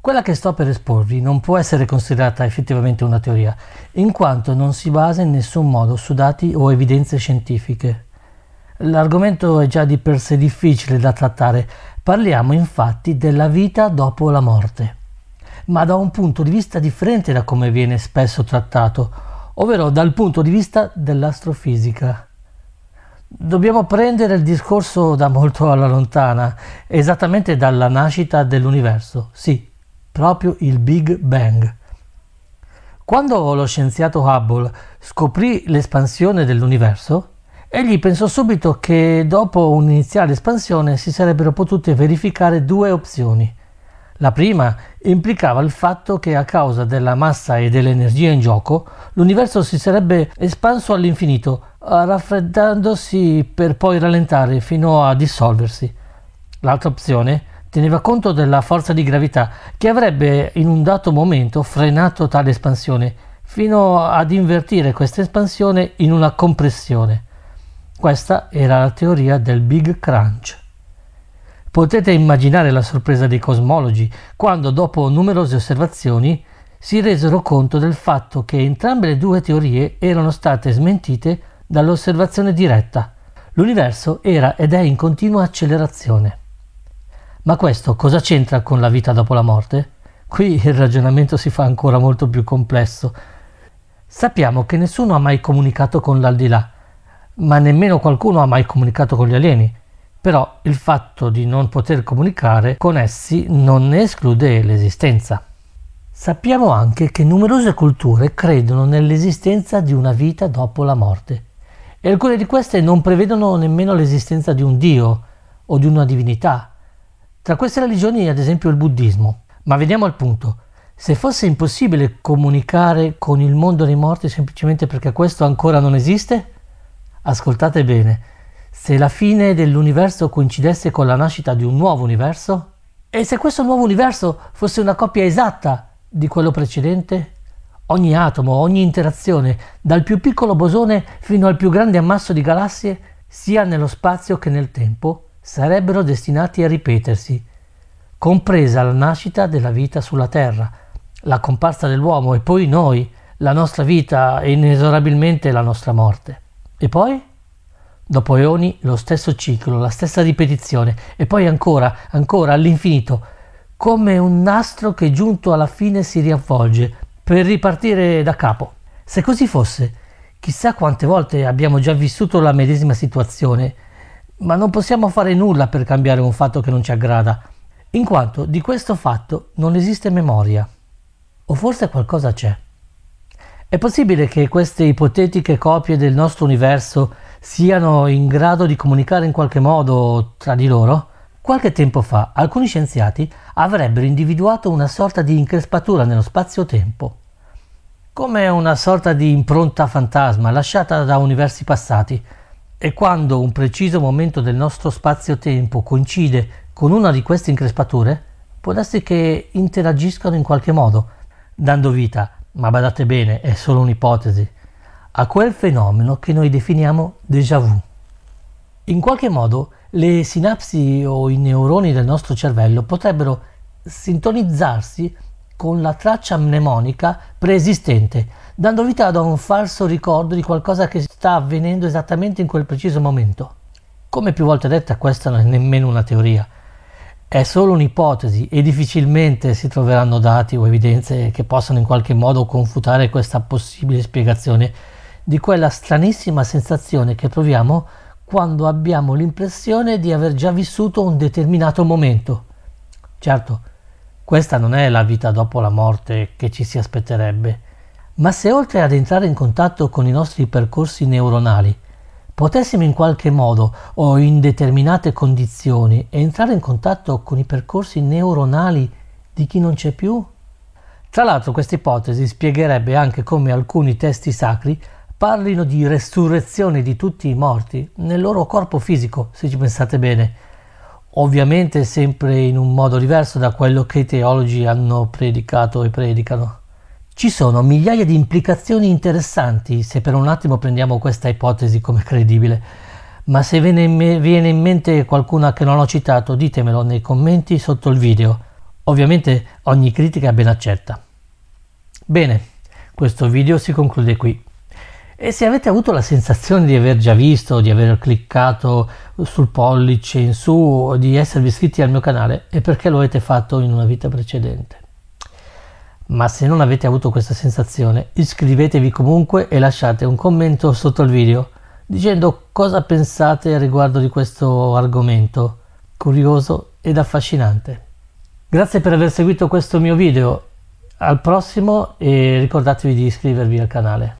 Quella che sto per esporvi non può essere considerata effettivamente una teoria, in quanto non si basa in nessun modo su dati o evidenze scientifiche. L'argomento è già di per sé difficile da trattare, parliamo infatti della vita dopo la morte, ma da un punto di vista differente da come viene spesso trattato, ovvero dal punto di vista dell'astrofisica. Dobbiamo prendere il discorso da molto alla lontana, esattamente dalla nascita dell'universo, sì, proprio il Big Bang. Quando lo scienziato Hubble scoprì l'espansione dell'universo, egli pensò subito che dopo un'iniziale espansione si sarebbero potute verificare due opzioni. La prima implicava il fatto che a causa della massa e dell'energia in gioco l'universo si sarebbe espanso all'infinito, raffreddandosi per poi rallentare fino a dissolversi. L'altra opzione teneva conto della forza di gravità che avrebbe in un dato momento frenato tale espansione, fino ad invertire questa espansione in una compressione. Questa era la teoria del Big Crunch. Potete immaginare la sorpresa dei cosmologi quando, dopo numerose osservazioni, si resero conto del fatto che entrambe le due teorie erano state smentite dall'osservazione diretta. L'universo era ed è in continua accelerazione. Ma questo cosa c'entra con la vita dopo la morte? Qui il ragionamento si fa ancora molto più complesso. Sappiamo che nessuno ha mai comunicato con l'aldilà, ma nemmeno qualcuno ha mai comunicato con gli alieni. Però il fatto di non poter comunicare con essi non ne esclude l'esistenza. Sappiamo anche che numerose culture credono nell'esistenza di una vita dopo la morte e alcune di queste non prevedono nemmeno l'esistenza di un dio o di una divinità, tra queste religioni, ad esempio, il buddismo. Ma vediamo al punto. Se fosse impossibile comunicare con il mondo dei morti semplicemente perché questo ancora non esiste? Ascoltate bene, se la fine dell'universo coincidesse con la nascita di un nuovo universo? E se questo nuovo universo fosse una copia esatta di quello precedente? Ogni atomo, ogni interazione, dal più piccolo bosone fino al più grande ammasso di galassie, sia nello spazio che nel tempo, sarebbero destinati a ripetersi, compresa la nascita della vita sulla Terra, la comparsa dell'uomo e poi noi, la nostra vita e inesorabilmente la nostra morte. E poi? Dopo eoni lo stesso ciclo, la stessa ripetizione e poi ancora, ancora all'infinito, come un nastro che giunto alla fine si riavvolge per ripartire da capo. Se così fosse, chissà quante volte abbiamo già vissuto la medesima situazione ma non possiamo fare nulla per cambiare un fatto che non ci aggrada, in quanto di questo fatto non esiste memoria. O forse qualcosa c'è. È possibile che queste ipotetiche copie del nostro universo siano in grado di comunicare in qualche modo tra di loro? Qualche tempo fa alcuni scienziati avrebbero individuato una sorta di increspatura nello spazio-tempo, come una sorta di impronta fantasma lasciata da universi passati, e quando un preciso momento del nostro spazio-tempo coincide con una di queste increspature, può darsi che interagiscano in qualche modo, dando vita, ma badate bene, è solo un'ipotesi, a quel fenomeno che noi definiamo déjà vu. In qualche modo le sinapsi o i neuroni del nostro cervello potrebbero sintonizzarsi con la traccia mnemonica preesistente dando vita ad un falso ricordo di qualcosa che sta avvenendo esattamente in quel preciso momento. Come più volte detta, questa non è nemmeno una teoria, è solo un'ipotesi e difficilmente si troveranno dati o evidenze che possano in qualche modo confutare questa possibile spiegazione di quella stranissima sensazione che proviamo quando abbiamo l'impressione di aver già vissuto un determinato momento. Certo, questa non è la vita dopo la morte che ci si aspetterebbe ma se oltre ad entrare in contatto con i nostri percorsi neuronali, potessimo in qualche modo o in determinate condizioni entrare in contatto con i percorsi neuronali di chi non c'è più? Tra l'altro questa ipotesi spiegherebbe anche come alcuni testi sacri parlino di resurrezione di tutti i morti nel loro corpo fisico, se ci pensate bene. Ovviamente sempre in un modo diverso da quello che i teologi hanno predicato e predicano. Ci sono migliaia di implicazioni interessanti se per un attimo prendiamo questa ipotesi come credibile, ma se ve ne viene in mente qualcuna che non ho citato ditemelo nei commenti sotto il video. Ovviamente ogni critica è ben accetta. Bene, questo video si conclude qui. E se avete avuto la sensazione di aver già visto, di aver cliccato sul pollice in su o di esservi iscritti al mio canale, è perché lo avete fatto in una vita precedente. Ma se non avete avuto questa sensazione, iscrivetevi comunque e lasciate un commento sotto il video dicendo cosa pensate riguardo di questo argomento curioso ed affascinante. Grazie per aver seguito questo mio video, al prossimo e ricordatevi di iscrivervi al canale.